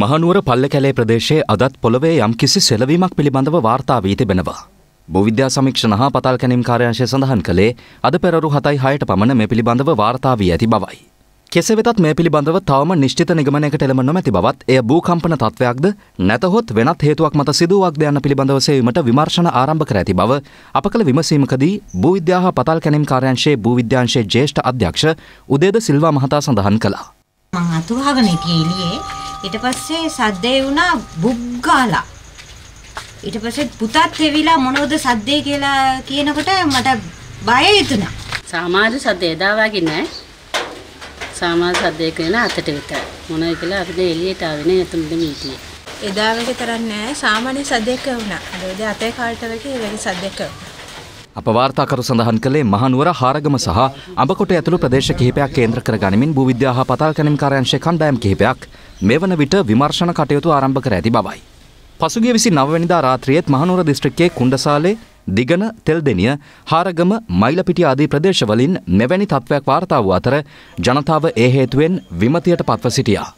මහනුවර පල්ල කැලේ ප්‍රදේශයේ අදත් පොළොවේ යම් කිසි සෙලවීමක් පිළිබඳව වාර්තා වී තිබෙනවා. භූවිද්‍යා සමීක්ෂණ හා පතල් කැනීම් කාර්යංශය සඳහන් කළේ අද පෙරරු හතයි හයට පමණ මේ පිළිබඳව වාර්තා වී ඇති බවයි. කෙසේ වෙතත් මේ පිළිබඳව තවම නිශ්චිත නිගමනයකට එළඹ නොමැති බවත් එය භූකම්පන තත්ත්වයක්ද නැතහොත් වෙනත් හේතුවක් මත සිදුවක්ද යන පිළිබඳව සෙවීමට විමර්ශන ආරම්භ කර ඇති බව අප කළ විමසීමකදී භූවිද්‍යා හා පතල් කැනීම් කාර්යංශයේ භූවිද්‍යාංශයේ ජ්‍යෙෂ්ඨ අධ්‍යක්ෂ උදේද සිල්වා මහතා සඳහන් කළා. මං අතුහගෙන හිටියේ එළියේ ඊට පස්සේ සද්දේ වුණා බුග්ගාලා ඊට පස්සේ පුතත් එවිලා මොනවද සද්දේ කියලා කියනකොට මට බය හිතුණා. සාමාන්‍ය සද්දේ එදා වගේ නෑ සාමාන්‍ය සද්දයක වෙන අතට විතර. මොනයි කියලා අපිට එළියට ආවේ නෑ එතුමුද මීටියේ. එදා වගේ තරම් නෑ සාමාන්‍ය සද්දයක වුණා. අද අතේ කාලට වගේ වෙන සද්දයක අප වාර්තාකරු සඳහන් කළේ මහනුවර හාරගම සහ අඹකොට ඇතුළු ප්‍රදේශ කිහිපයක් කේන්ද්‍ර කර ගනිමින් භූවිද්‍යා හා පතල් කැණින් කාර්යංශයේ කණ්ඩායම් කිහිපයක් මේ වන විට විමර්ශන කටයුතු ආරම්භ කර ඇති බවයි. පසුගිය විසි නවවැනිදා රාත්‍රියත් මහනුවර දිස්ත්‍රික්කයේ කුණ්ඩසාලේ දිගන තෙල්දෙනිය හාරගම මයිලපිටිය ආදී ප්‍රදේශවලින් මෙවැනි තත්ත්වයක් වාර්තා වූ අතර ජනතාව ඒ හේතුවෙන් විමතියට පත්ව සිටියා.